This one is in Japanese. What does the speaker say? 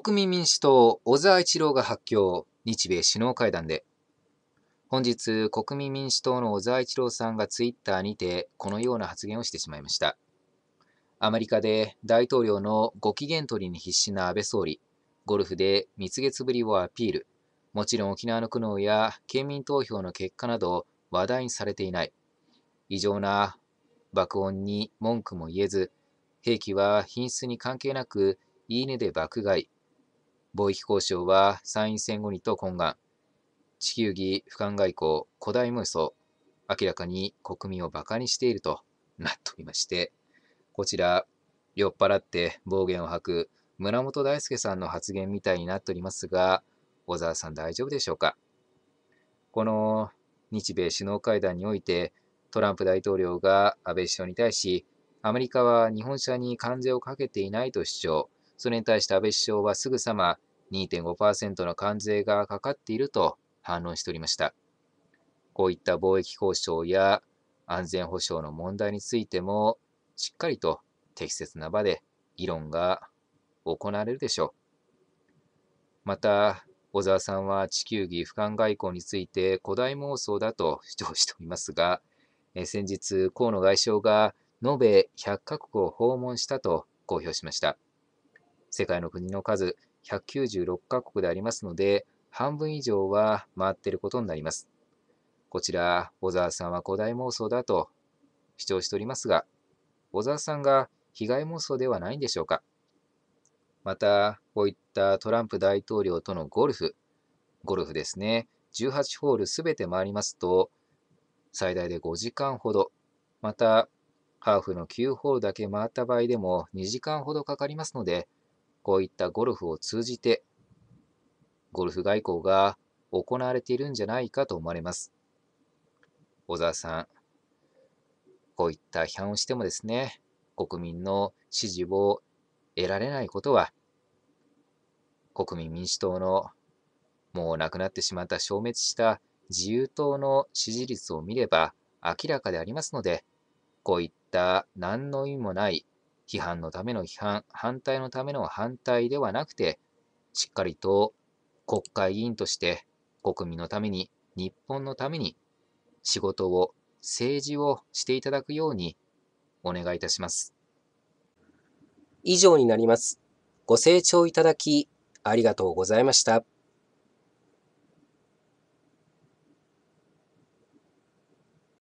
国民民主党小沢一郎が発表、日米首脳会談で。本日、国民民主党の小沢一郎さんがツイッターにて、このような発言をしてしまいました。アメリカで大統領のご機嫌取りに必死な安倍総理、ゴルフで蜜月ぶりをアピール、もちろん沖縄の苦悩や県民投票の結果など話題にされていない。異常な爆音に文句も言えず、兵器は品質に関係なく、いいねで爆買い、貿易交渉は参院選後にと懇願。地球儀、俯瞰外交、古代無双。明らかに国民を馬鹿にしているとなっておりまして、こちら、酔っ払って暴言を吐く村本大輔さんの発言みたいになっておりますが、小沢さん大丈夫でしょうかこの日米首脳会談において、トランプ大統領が安倍首相に対し、アメリカは日本車に関税をかけていないと主張。それに対して安倍首相はすぐさま2.5%の関税がかかっていると反論しておりました。こういった貿易交渉や安全保障の問題についても、しっかりと適切な場で議論が行われるでしょう。また、小沢さんは地球儀俯瞰外交について古代妄想だと主張しておりますが、え先日、河野外相が延べ100カ国を訪問したと公表しました。世界の国の数196カ国でありますので、半分以上は回っていることになります。こちら、小沢さんは古代妄想だと主張しておりますが、小沢さんが被害妄想ではないんでしょうか。また、こういったトランプ大統領とのゴルフ、ゴルフですね、18ホールすべて回りますと、最大で5時間ほど、また、ハーフの9ホールだけ回った場合でも2時間ほどかかりますので、こういったゴルフを通じて、ゴルフ外交が行われているんじゃないかと思われます。小沢さん、こういった批判をしてもですね、国民の支持を得られないことは、国民民主党のもうなくなってしまった消滅した自由党の支持率を見れば明らかでありますので、こういった何の意味もない批判のための批判、反対のための反対ではなくて、しっかりと国会議員として国民のために、日本のために仕事を、政治をしていただくようにお願いいたします。以上になります。ご清聴いただきありがとうございました。